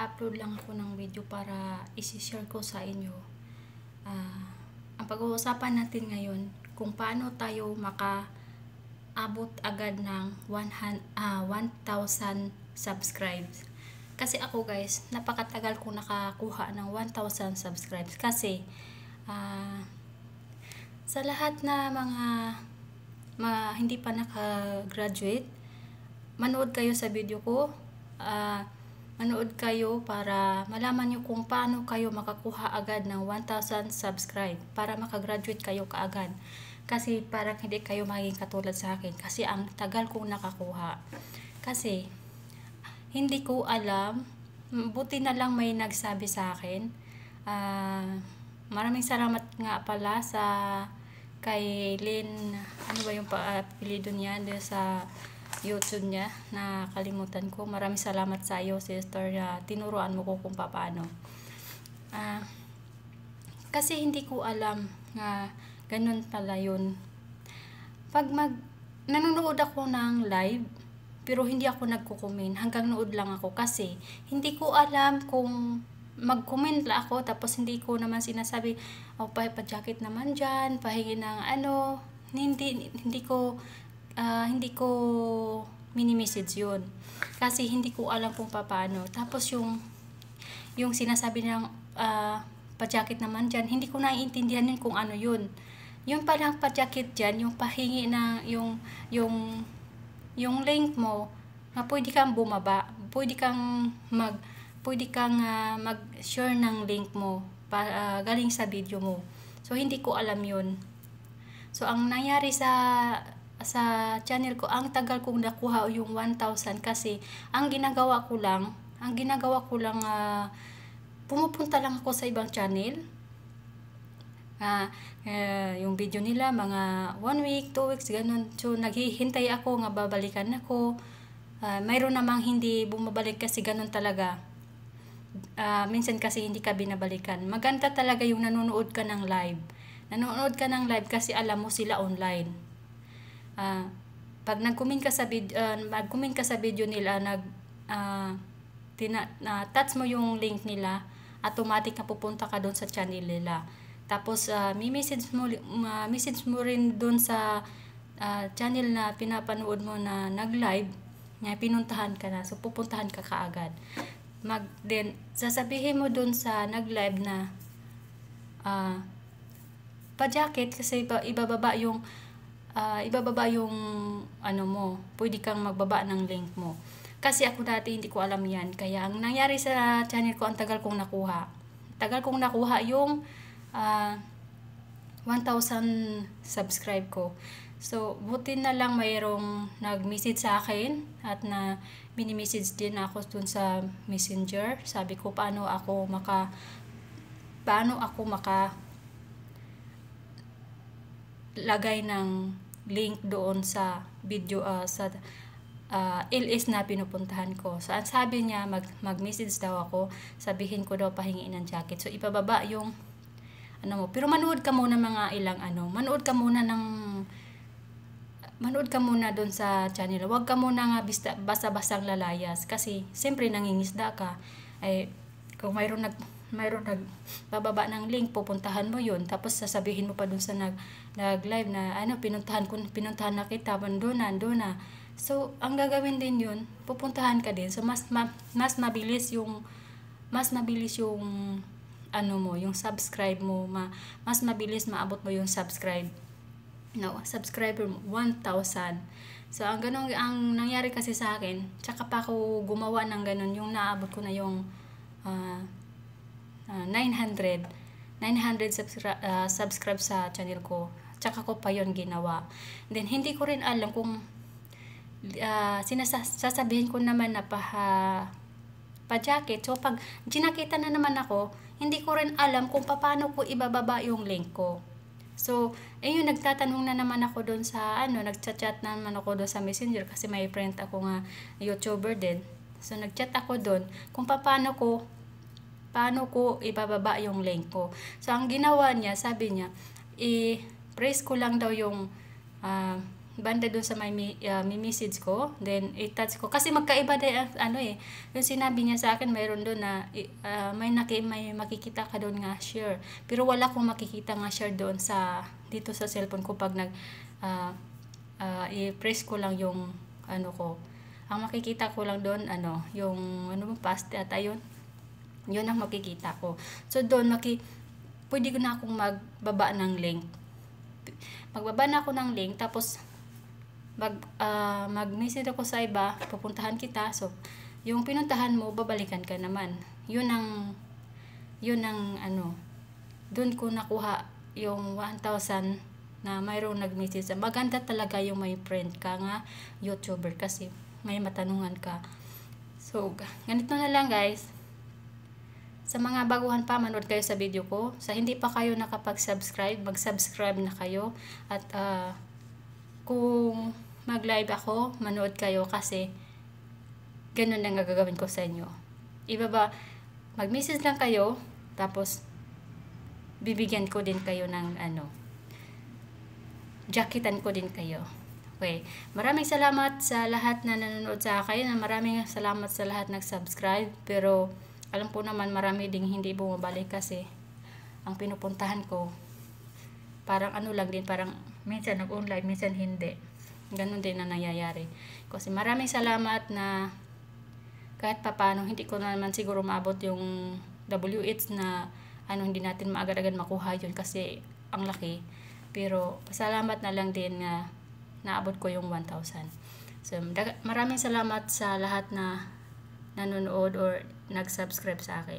nag-upload lang ko ng video para isi-share ko sa inyo. Uh, ang pag-uusapan natin ngayon kung paano tayo makaabot agad ng 1,000 uh, 1, subscribes. Kasi ako guys, napakatagal ko nakakuha ng 1,000 subscribes. Kasi, uh, sa lahat na mga, mga hindi pa nakagraduate, manood kayo sa video ko. Uh, manood kayo para malaman nyo kung paano kayo makakuha agad ng 1,000 subscribe para makagraduate kayo kaagad. Kasi parang hindi kayo maging katulad sa akin. Kasi ang tagal kong nakakuha. Kasi hindi ko alam. Buti na lang may nagsabi sa akin. Uh, maraming salamat nga pala sa kay Lynn, ano ba yung apelido niya, sa YouTube niya na kalimutan ko. Maraming salamat sa iyo, sister. Uh, tinuruan mo ko kung paano. Uh, ah, kasi hindi ko alam na ganun pala yun. Pag mag, nanonood ako ng live, pero hindi ako nagko-comment. Hanggang nood lang ako kasi hindi ko alam kung mag-comment la ako tapos hindi ko naman sinasabi oh, pa, pa-jacket naman dyan, pahingi ng ano hindi, hindi ko uh, hindi ko mini-message yun. Kasi hindi ko alam kung paano. Tapos yung yung sinasabi ng uh, ah, pajakit naman dyan, hindi ko naiintindihan yun kung ano yun. Yung palang pajakit dyan, yung pahingi na yung, yung, yung link mo, na pwede kang bumaba, pwede kang mag, pwede kang uh, mag-share ng link mo pa, uh, galing sa video mo. So, hindi ko alam yun. So, ang nangyari sa sa channel ko, ang tagal kong nakuha yung 1,000 kasi ang ginagawa ko lang, ang ginagawa ko lang, uh, pumupunta lang ako sa ibang channel. Uh, uh, yung video nila, mga 1 week, 2 weeks, ganun. So, naghihintay ako nga babalikan ako. Uh, mayroon namang hindi bumabalik kasi ganun talaga. Uh, minsan kasi hindi ka binabalikan. Maganda talaga yung nanonood ka ng live. Nanonood ka ng live kasi alam mo sila online Ah, pag nag-comment ka sa video uh, ah, mag-comment ka sa video nila nag uh, tina, uh, touch mo yung link nila automatic na pupunta ka doon sa channel nila tapos uh, may message mo uh, message mo rin doon sa uh, channel na pinapanood mo na nag-live na pinuntahan ka na so pupuntahan ka kaagad mag then sasabihin mo doon sa nag-live na uh, pa-jacket kasi iba, ibababa yung uh, ibababa yung ano mo. Pwede kang magbaba ng link mo. Kasi ako dati hindi ko alam yan. Kaya ang nangyari sa channel ko, ang tagal kong nakuha. Tagal kong nakuha yung uh, ah, 1,000 subscribe ko. So, buti na lang mayroong nag-message sa akin at na mini-message din ako dun sa messenger. Sabi ko, paano ako maka paano ako maka lagay ng link doon sa video uh, sa uh, ah, LS na pinupuntahan ko. So, ang sabi niya, mag, mag daw ako, sabihin ko daw pahingiin ng jacket. So, ipababa yung, ano mo, pero manood ka muna mga ilang ano, manood ka muna ng, manood ka muna doon sa channel. Huwag ka muna nga basta, basa-basang lalayas kasi, siyempre nangingisda ka. Ay, kung mayroong nag, mayroon nagbababa ng link, pupuntahan mo yun. Tapos sasabihin mo pa dun sa nag, nag-live na, ano, pinuntahan, kun, pinuntahan na kita, doon na, doon na. So, ang gagawin din yun, pupuntahan ka din. So, mas, ma, mas mabilis yung, mas mabilis yung, ano mo, yung subscribe mo, ma, mas mabilis maabot mo yung subscribe no, subscriber mo, 1,000. So, ang ganun, ang nangyari kasi sa akin, tsaka pa ako gumawa ng ganun, yung naabot ko na yung uh, uh, 900 900 subscri- uh, ah, subscribe sa channel ko tsaka ko pa yon ginawa then hindi ko rin alam kung uh, ah, sinasasabihin ko naman na pa pa jacket so pag ginakita na naman ako hindi ko rin alam kung paano ko ibababa yung link ko So, ayun, nagtatanong na naman ako doon sa, ano, nagchat-chat na naman ako doon sa messenger kasi may friend ako nga YouTuber din. So, nagchat ako doon kung paano ko paano ko ibababa yung link ko. So, ang ginawa niya, sabi niya, i-press ko lang daw yung uh, banda doon sa may uh, message ko. Then, i-touch ko. Kasi magkaiba din ano eh. Yung sinabi niya sa akin, mayroon doon na uh, may, naki, may makikita ka doon nga share. Pero wala akong makikita nga share doon sa, dito sa cellphone ko pag nag, uh, uh, i-press ko lang yung, ano ko. Ang makikita ko lang doon, ano, yung, ano ba, past data yun yun ang makikita ko. So doon, maki, pwede ko na akong magbaba ng link. Magbaba na ako ng link, tapos mag, uh, mag-message ako sa iba, pupuntahan kita. So, yung pinuntahan mo, babalikan ka naman. Yun ang, yun ang ano, doon ko nakuha yung 1,000 na mayroong nag-message. Maganda talaga yung may friend ka nga, YouTuber, kasi may matanungan ka. So, ganito na lang guys. Sa mga baguhan pa, manood kayo sa video ko. Sa hindi pa kayo nakapag-subscribe, mag-subscribe na kayo. At uh, kung mag-live ako, manood kayo kasi ganun lang gagawin ko sa inyo. Iba ba, mag-message lang kayo, tapos bibigyan ko din kayo ng ano, jacketan ko din kayo. Okay. Maraming salamat sa lahat na nanonood sa akin. Maraming salamat sa lahat nag-subscribe. Pero, alam po naman marami ding hindi bumabalik kasi ang pinupuntahan ko parang ano lang din parang minsan nag-online minsan hindi ganun din na nangyayari kasi maraming salamat na kahit papano hindi ko naman siguro maabot yung WH na ano hindi natin maagad-agad makuha yun kasi ang laki pero salamat na lang din na naabot ko yung 1,000 so maraming salamat sa lahat na nanonood or nag-subscribe sa akin.